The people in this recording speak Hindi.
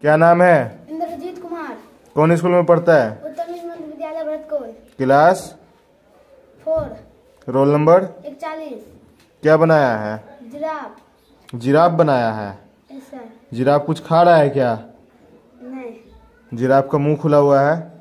क्या नाम है इंद्रजीत कुमार कौन स्कूल में पढ़ता है विद्यालय क्लास फोर रोल नंबर इकतालीस क्या बनाया है जिराफ जिराफ बनाया है जिराफ कुछ खा रहा है क्या नहीं जिराफ का मुंह खुला हुआ है